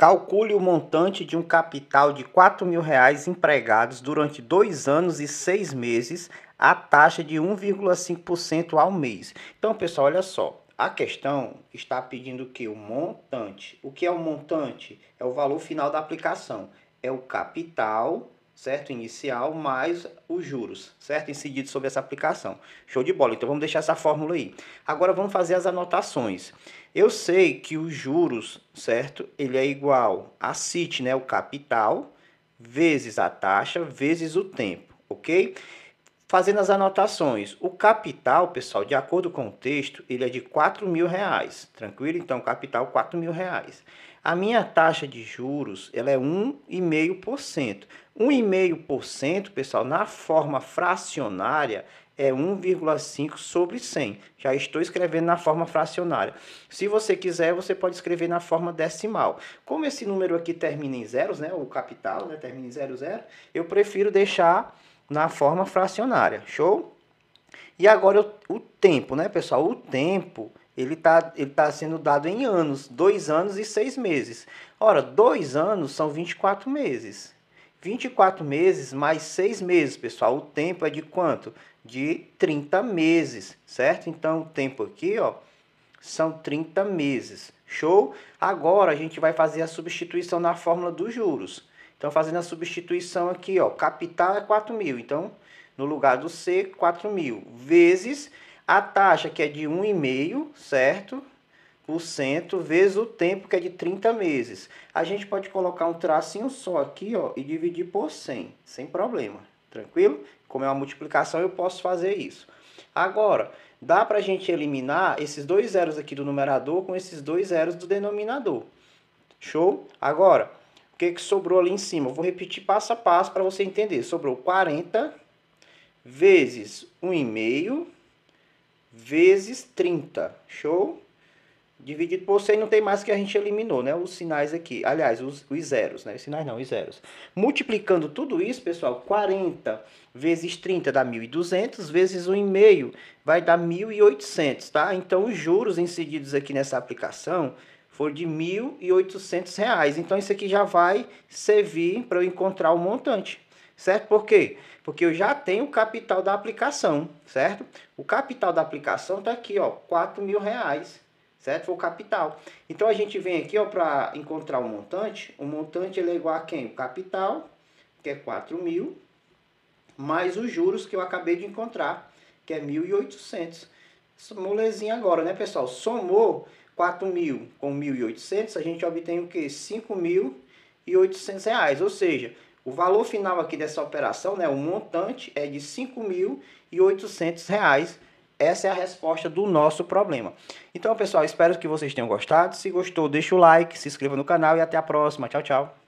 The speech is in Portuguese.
Calcule o montante de um capital de R$ reais empregados durante dois anos e seis meses a taxa de 1,5% ao mês. Então, pessoal, olha só. A questão está pedindo que o montante. O que é o montante? É o valor final da aplicação. É o capital certo? Inicial mais os juros, certo? Incidido sobre essa aplicação. Show de bola. Então vamos deixar essa fórmula aí. Agora vamos fazer as anotações. Eu sei que os juros, certo? Ele é igual a CIT, né? O capital, vezes a taxa, vezes o tempo, ok? fazendo as anotações. O capital, pessoal, de acordo com o texto, ele é de 4 mil reais. Tranquilo? Então, capital 4 mil reais. A minha taxa de juros ela é 1,5%. 1,5%, pessoal, na forma fracionária é 1,5 sobre 100. Já estou escrevendo na forma fracionária. Se você quiser, você pode escrever na forma decimal. Como esse número aqui termina em zeros, né, o capital né, termina em 00, eu prefiro deixar na forma fracionária, show? E agora o, o tempo, né, pessoal? O tempo ele está ele tá sendo dado em anos, dois anos e seis meses. Ora, dois anos são 24 meses. 24 meses mais seis meses, pessoal. O tempo é de quanto? De 30 meses, certo? Então, o tempo aqui, ó, são 30 meses. Show? Agora a gente vai fazer a substituição na fórmula dos juros. Então, fazendo a substituição aqui, ó, capital é 4 mil. Então, no lugar do C, 4 mil. Vezes a taxa, que é de 1,5, certo? Por cento, vezes o tempo, que é de 30 meses. A gente pode colocar um tracinho só aqui, ó, e dividir por 100, sem problema. Tranquilo? Como é uma multiplicação, eu posso fazer isso. Agora, dá para a gente eliminar esses dois zeros aqui do numerador com esses dois zeros do denominador. Show? Agora, que, que sobrou ali em cima? Eu vou repetir passo a passo para você entender. Sobrou 40 vezes 1,5 vezes 30. Show? Dividido por 100 não tem mais que a gente eliminou, né? Os sinais aqui. Aliás, os, os zeros, né? Os sinais não, os zeros. Multiplicando tudo isso, pessoal, 40 vezes 30 dá 1.200, vezes 1,5 vai dar 1.800, tá? Então, os juros incididos aqui nessa aplicação for de R$ 1.800. Então isso aqui já vai servir para eu encontrar o montante, certo? Por quê? Porque eu já tenho o capital da aplicação, certo? O capital da aplicação está aqui, ó, R$ reais, certo? Foi o capital. Então a gente vem aqui, ó, para encontrar o montante. O montante ele é igual a quem? O capital, que é R$ mil, mais os juros que eu acabei de encontrar, que é 1.800. Molezinha agora, né, pessoal? Somou 4.000 com 1.800, a gente obtém o que? 5.800, reais, ou seja, o valor final aqui dessa operação, né, o montante é de 5.800. Reais. Essa é a resposta do nosso problema. Então, pessoal, espero que vocês tenham gostado. Se gostou, deixa o like, se inscreva no canal e até a próxima. Tchau, tchau.